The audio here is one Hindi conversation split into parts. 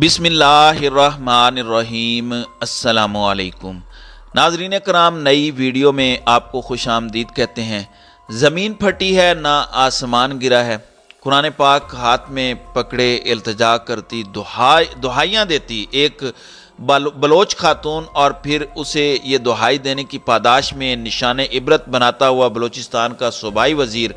बिसमीम असलकुम नाजरीन कराम नई वीडियो में आपको खुश आमदीद कहते हैं ज़मीन फटी है ना आसमान गिरा है कुरान पाक हाथ में पकड़े अल्तजा करती दुहाई दुहाइयाँ देती एक बलोच खातून और फिर उसे ये दुहाई देने की पादाश में निशान इबरत बनाता हुआ बलूचिस्तान का सूबाई वज़ीर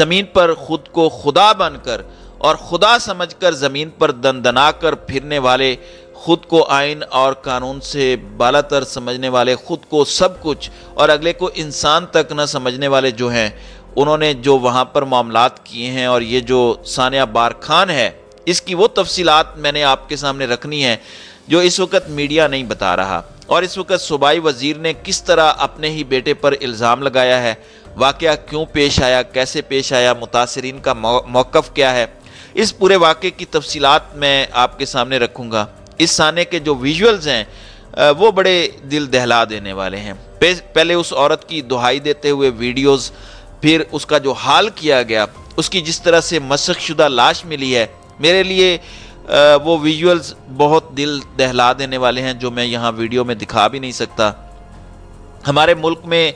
ज़मीन पर ख़ुद को खुदा बनकर और खुदा समझकर ज़मीन पर दंदना कर फिरने वाले खुद को आइन और कानून से बालातर समझने वाले खुद को सब कुछ और अगले को इंसान तक न समझने वाले जो हैं उन्होंने जो वहाँ पर मामला किए हैं और ये जो सानिया बार खान है इसकी वो तफसीत मैंने आपके सामने रखनी है जो इस वक्त मीडिया नहीं बता रहा और इस वक्त सूबाई वजीर ने किस तरह अपने ही बेटे पर इल्ज़ाम लगाया है वाक़ क्यों पेश आया कैसे पेश आया मुतासरीन का मौक़ क्या है इस पूरे वाक़े की तफसीत मैं आपके सामने रखूँगा इस साने के जो विजुअल्स हैं वो बड़े दिल दहला देने वाले हैं पहले उस औरत की दुहाई देते हुए वीडियोस फिर उसका जो हाल किया गया उसकी जिस तरह से मशकशुदा लाश मिली है मेरे लिए वो विजुअल्स बहुत दिल दहला देने वाले हैं जो मैं यहाँ वीडियो में दिखा भी नहीं सकता हमारे मुल्क में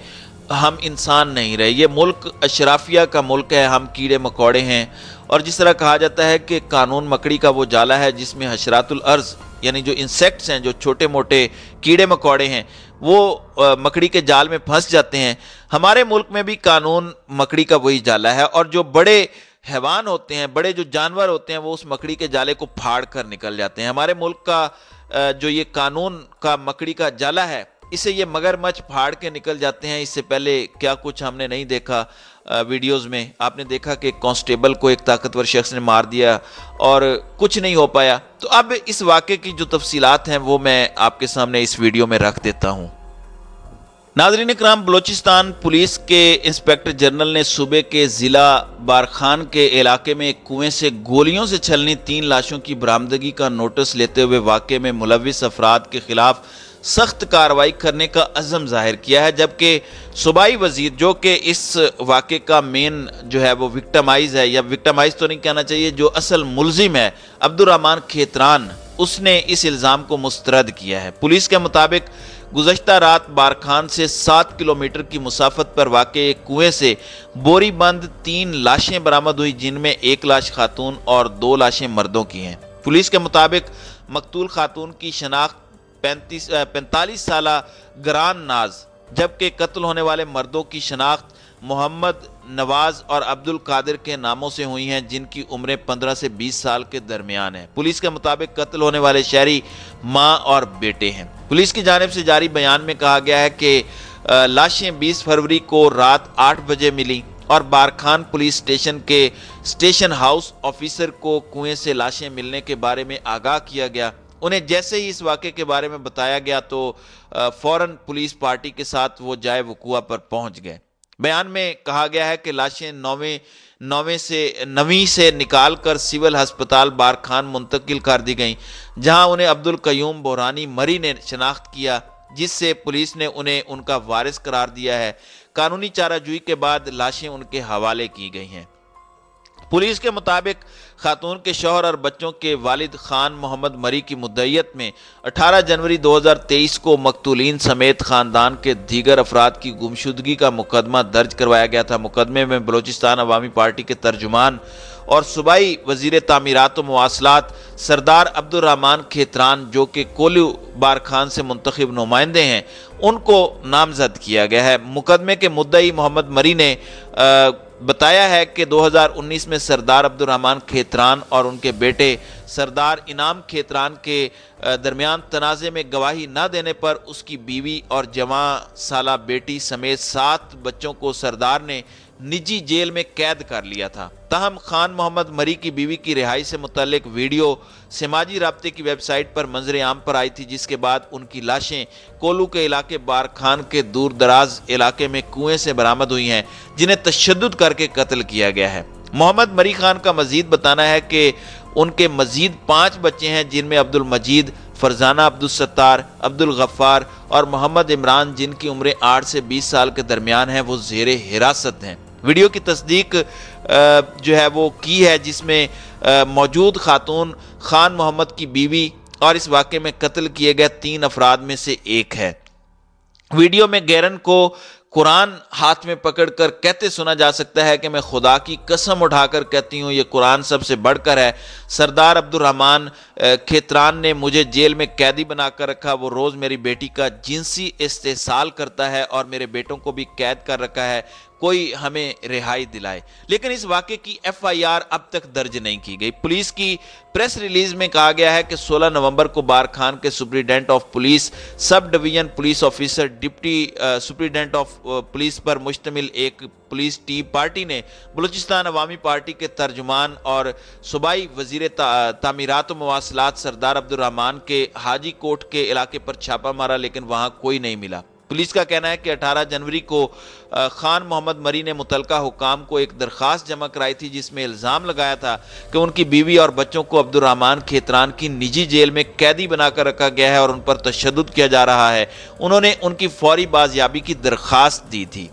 हम इंसान नहीं रहे ये मुल्क अशराफिया का मुल्क है हम कीड़े मकोड़े हैं और जिस तरह कहा जाता है कि कानून मकड़ी का वो जाला है जिसमें हशरातुल अर्ज़ यानी जो इंसेक्ट्स हैं जो छोटे मोटे कीड़े मकोड़े हैं वो मकड़ी के जाल में फंस जाते हैं हमारे मुल्क में भी कानून मकड़ी का वही जाला है और जो बड़े हैवान होते हैं बड़े जो जानवर होते हैं वो उस मकड़ी के जाले को फाड़ कर निकल जाते हैं हमारे मुल्क का जो ये कानून का मकड़ी का जाला है इसे ये मगरमच्छ फाड़ के निकल जाते हैं इससे पहले क्या कुछ हमने नहीं देखा वीडियोस में आपने देखा कि कांस्टेबल को एक ताकतवर शख्स ने मार दिया और कुछ नहीं हो पाया तो अब इस वाक़े की जो तफसीलात हैं वो मैं आपके सामने इस वीडियो में रख देता हूँ नाजरीन कराम बलोचिस्तान पुलिस के इंस्पेक्टर जनरल ने सूबे के ज़िला बारखान के इलाके में कुएं से गोलियों से छलनी तीन लाशों की बरामदगी का नोटिस लेते हुए वाक़े में मुलविस अफराद के खिलाफ सख्त कार्रवाई करने का अज़म जाहिर किया है जबकि सूबाई वजीर जो कि इस वाक़े का मेन जो है वो विक्टमाइज़ है या विक्टमाइज़ तो नहीं कहना चाहिए जो असल मुलजिम है अब्दुलरहमान खेतरान उसने इस इल्ज़ाम को मुस्तरद किया है पुलिस के मुताबिक गुजशत रात बारखान से सात किलोमीटर की मुसाफत पर वाक़ एक कुएँ से बोरीबंद तीन लाशें बरामद हुई जिनमें एक लाश खातून और दो लाशें मर्दों की हैं पुलिस के मुताबिक मकतूल खातून की शनाख्त पैंतीस पैंतालीस साल ग्रान नाज जबकि कत्ल होने वाले मर्दों की शनाख्त मोहम्मद नवाज और अब्दुल कादिर के नामों से हुई हैं जिनकी उम्रें 15 से 20 साल के दरमियान हैं पुलिस के मुताबिक कत्ल होने वाले शहरी मां और बेटे हैं पुलिस की जानब से जारी बयान में कहा गया है कि लाशें 20 फरवरी को रात 8 बजे मिली और बारखान पुलिस स्टेशन के स्टेशन हाउस ऑफिसर को कुएं से लाशें मिलने के बारे में आगाह किया गया उन्हें जैसे ही इस वाक्य के बारे में बताया गया तो फौरन पुलिस पार्टी के साथ वो जाए वकुआ पर पहुंच गए बयान में कहा गया है कि लाशें नौवें नौवें से नवी से निकाल कर सिविल अस्पताल बारखान मुंतकिल कर दी गई जहां उन्हें अब्दुल कयूम बोरानी मरी ने शनाख्त किया जिससे पुलिस ने उन्हें उनका वारिस करार दिया है कानूनी चाराजुई के बाद लाशें उनके हवाले की गई हैं पुलिस के मुताबिक खातून के शोहर और बच्चों के वालिद खान मोहम्मद मरी की मुद्दत में 18 जनवरी 2023 को मकतूलिन समेत खानदान के दीगर अफराद की गुमशुदगी का मुकदमा दर्ज करवाया गया था मुकदमे में बलोचिस्तान अवामी पार्टी के तर्जुमान और सूबाई वजीर तमीरत मवासलात सरदार अब्दुलरहमान खेतरान जो कि कोल्यू बार खान से मंतखब नुमाइंदे हैं उनको नामजद किया गया है मुकदमे के मुद्दई मोहम्मद मरी ने आ, बताया है कि 2019 में सरदार अब्दुलरहमान खेतरान और उनके बेटे सरदार इनाम खेतरान के दरमियान तनाज़े में गवाही न देने पर उसकी बीवी और जमा साला बेटी समेत सात बच्चों को सरदार ने निजी जेल में कैद कर लिया था तहम खान मोहम्मद मरी की बीवी की रिहाई से मुतलक वीडियो समाजी रबते की वेबसाइट पर मंजर आम पर आई थी जिसके बाद उनकी लाशें कोलू के इलाके बार खान के दूर दराज इलाके में कुएं से बरामद हुई हैं जिन्हें तशद करके कत्ल किया गया है मोहम्मद मरी खान का मजीद बताना है कि उनके मजीद पाँच बच्चे हैं जिनमें अब्दुल मजीद फरजाना अब्दुल अब्दुल गफ्फार और मोहम्मद इमरान जिनकी उम्रें आठ से बीस साल के दरमियान हैं वो जेर हिरासत हैं वीडियो की तस्दीक जो है वो की है जिसमें मौजूद खातून खान मोहम्मद की बीवी और इस वाक़े में कत्ल किए गए तीन अफराद में से एक है वीडियो में गैरन को कुरान हाथ में पकड़कर कहते सुना जा सकता है कि मैं खुदा की कसम उठाकर कहती हूँ ये कुरान सबसे बढ़कर है सरदार अब्दुलरहमान खेतरान ने मुझे जेल में कैदी बनाकर रखा वो रोज़ मेरी बेटी का जिनसी इस्तेसाल करता है और मेरे बेटों को भी कैद कर रखा है कोई हमें रिहाई दिलाए लेकिन इस वाक्य की एफआईआर अब तक दर्ज नहीं की गई पुलिस की प्रेस रिलीज में कहा गया है कि 16 नवंबर को बार खान के superintendent of police sub division police officer deputy superintendent of police पर मुश्तमिल एक पुलिस टी पार्टी ने बलूचिस्तान अवामी पार्टी के तर्जुमान और सूबाई वजीर ता, तामीरत मवासलात सरदार अब्दुलरहमान के हाजी कोट के इलाके पर छापा मारा लेकिन वहाँ कोई नहीं मिला पुलिस का कहना है कि 18 जनवरी को खान मोहम्मद मरी ने मुतलका हुकाम को एक दरख्वास्त जमा कराई थी जिसमें इल्ज़ाम लगाया था कि उनकी बीवी और बच्चों को अब्दुलरहमान खेतरान की निजी जेल में कैदी बनाकर रखा गया है और उन पर तशद किया जा रहा है उन्होंने उनकी फौरी बाजियाबी की दरख्वास्त दी थी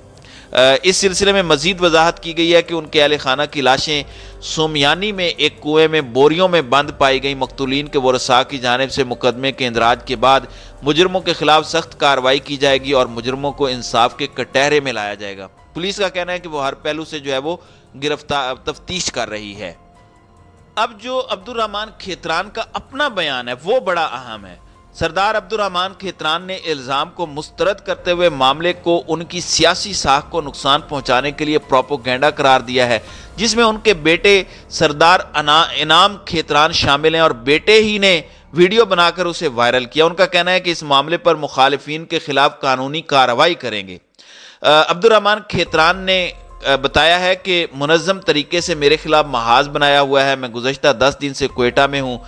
इस सिलसिले में मजीद वजाहत की गई है कि उनके अहल खाना की लाशें सोमयानी में एक कुएं में बोरियों में बंद पाई गई मकतुलन के वसा की जानब से मुकदमे के इंदराज के बाद मुजरमों के खिलाफ सख्त कार्रवाई की जाएगी और मुजरमों को इंसाफ के कटहरे में लाया जाएगा पुलिस का कहना है कि वो हर पहलू से जो है वो गिरफ्तार तफ्तीश कर रही है अब जो अब्दुलरहमान खेतरान का अपना बयान है वो बड़ा अहम है सरदार अब्दुलरहमान खेतरान ने इल्ज़ाम को मुस्तरद करते हुए मामले को उनकी सियासी साख को नुकसान पहुंचाने के लिए प्रोपोगेंडा करार दिया है जिसमें उनके बेटे सरदार इनाम खेतरान शामिल हैं और बेटे ही ने वीडियो बनाकर उसे वायरल किया उनका कहना है कि इस मामले पर मुखालफी के खिलाफ कानूनी कार्रवाई करेंगे अब्दुलरहमान खेतरान ने बताया है कि मुनज़म तरीके से मेरे ख़िलाफ़ महाज बनाया हुआ है मैं गुजशत दस दिन से कोयटा में हूँ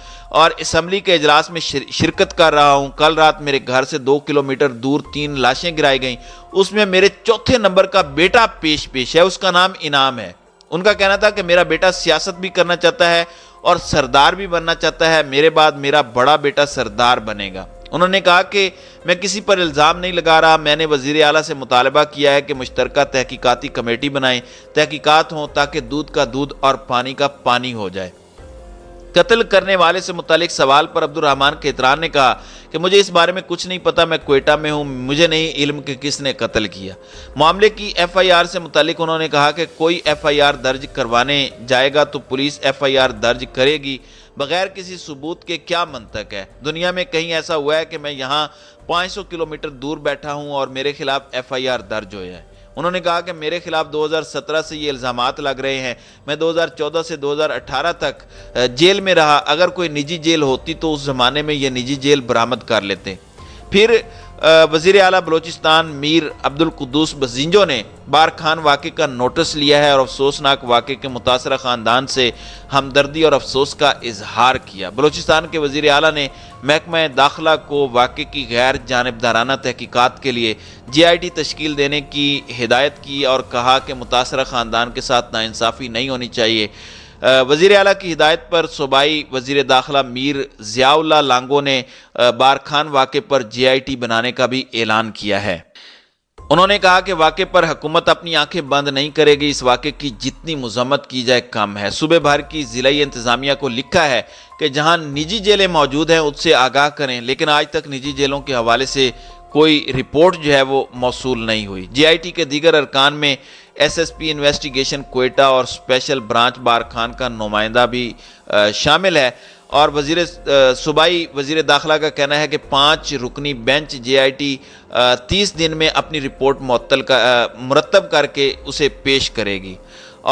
और इसम्बली के अजलास में शिरकत कर रहा हूँ कल रात मेरे घर से दो किलोमीटर दूर तीन लाशें गिराई गईं उसमें मेरे चौथे नंबर का बेटा पेश पेश है उसका नाम इनाम है उनका कहना था कि मेरा बेटा सियासत भी करना चाहता है और सरदार भी बनना चाहता है मेरे बाद मेरा बड़ा बेटा सरदार बनेगा उन्होंने कहा कि मैं किसी पर इल्ज़ाम नहीं लगा रहा मैंने वजीर अली से मुतालबा किया है कि मुश्तरक तहकीकती कमेटी बनाए तहकीकत हों ताकि दूध का दूध और पानी का पानी हो जाए कत्ल करने वाले से मुतलिक सवाल पर अब्दुलरहमान केतरान ने कहा कि मुझे इस बारे में कुछ नहीं पता मैं कोयटा में हूँ मुझे नहीं इल्म कि किसने कत्ल किया मामले की एफ आई आर से मुतलिक उन्होंने कहा कि कोई एफ आई आर दर्ज करवाने जाएगा तो पुलिस एफ आई आर दर्ज करेगी बगैर किसी सबूत के क्या मंतक है दुनिया में कहीं ऐसा हुआ है कि मैं यहाँ 500 किलोमीटर दूर बैठा हूँ और मेरे खिलाफ एफआईआर दर्ज हुए हैं उन्होंने कहा कि मेरे खिलाफ 2017 से ये इल्ज़ाम लग रहे हैं मैं 2014 से 2018 तक जेल में रहा अगर कोई निजी जेल होती तो उस ज़माने में ये निजी जेल बरामद कर लेते फिर वजीर अला बलोचिस्तान मीर अब्दुल बजिंजो ने बार खान वाक़े का नोटिस लिया है और अफसोसनाक वाक़े के मुतासर ख़ानदान से हमदर्दी और अफसोस का इजहार किया बलोचिस्तान के वज़ी अली ने महकमा दाखिला को वाक़े की गैर जानबदाराना तहकीक़ात के लिए जे आई टी तश्ल देने की हिदायत की और कहा कि मुतासर ख़ानदान के साथ नाानसाफ़ी नहीं होनी चाहिए वजीर अला की हिदायत पर सूबाई वजीर दाखिला मीर ज़ियाउल्ला लांगो ने बार खान वाक़े पर जे आई टी बनाने का भी ऐलान किया है उन्होंने कहा कि वाक़े पर हुकूमत अपनी आंखें बंद नहीं करेगी इस वाक़े की जितनी मजम्मत की जाए कम है सूबे भर की ज़िलाई इंतज़ामिया को लिखा है कि जहां निजी जेलें मौजूद हैं उससे आगाह करें लेकिन आज तक निजी जेलों के हवाले से कोई रिपोर्ट जो है वो मौसू नहीं हुई जीआईटी के दीगर अरकान में एसएसपी इन्वेस्टिगेशन कोयटा और स्पेशल ब्रांच बार खान का नुमाइंदा भी शामिल है और वजीर सूबाई वजीर दाखिला का कहना है कि पाँच रुकनी बेंच जे आई टी तीस दिन में अपनी रिपोर्ट मअतल का मुरतब करके उसे पेश करेगी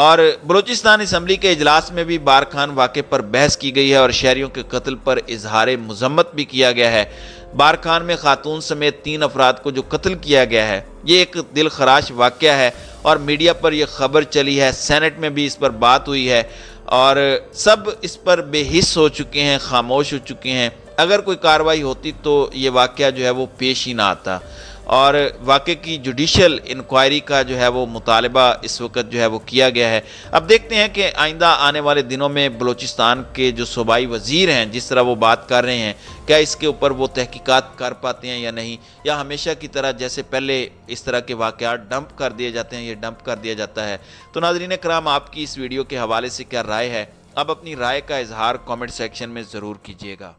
और बलूचिस्तान इसम्बली के अजलास में भी बार खान वाक़े पर बहस की गई है और शहरीों के कत्ल पर इजहार मजम्मत भी किया गया है बारखान में खातून समेत तीन अफराद को जो कत्ल किया गया है ये एक दिल खराश वाक़ है और मीडिया पर यह खबर चली है सेनेट में भी इस पर बात हुई है और सब इस पर बेहिस हो चुके हैं खामोश हो चुके हैं अगर कोई कार्रवाई होती तो ये वाक़ जो है वो पेश ही ना आता और वाकई की जुडिशल इंक्वायरी का जो है वो मुतालबा इस वक्त जो है वो किया गया है अब देखते हैं कि आइंदा आने वाले दिनों में बलूचिस्तान के जो सूबाई वज़ीर हैं जिस तरह वो बात कर रहे हैं क्या इसके ऊपर वो तहकीकात कर पाते हैं या नहीं या हमेशा की तरह जैसे पहले इस तरह के वाक़ डंप कर दिए जाते हैं या डंप कर दिया जाता है तो नाजरीन कराम आपकी इस वीडियो के हवाले से क्या राय है अब अपनी राय का इजहार कमेंट सेक्शन में ज़रूर कीजिएगा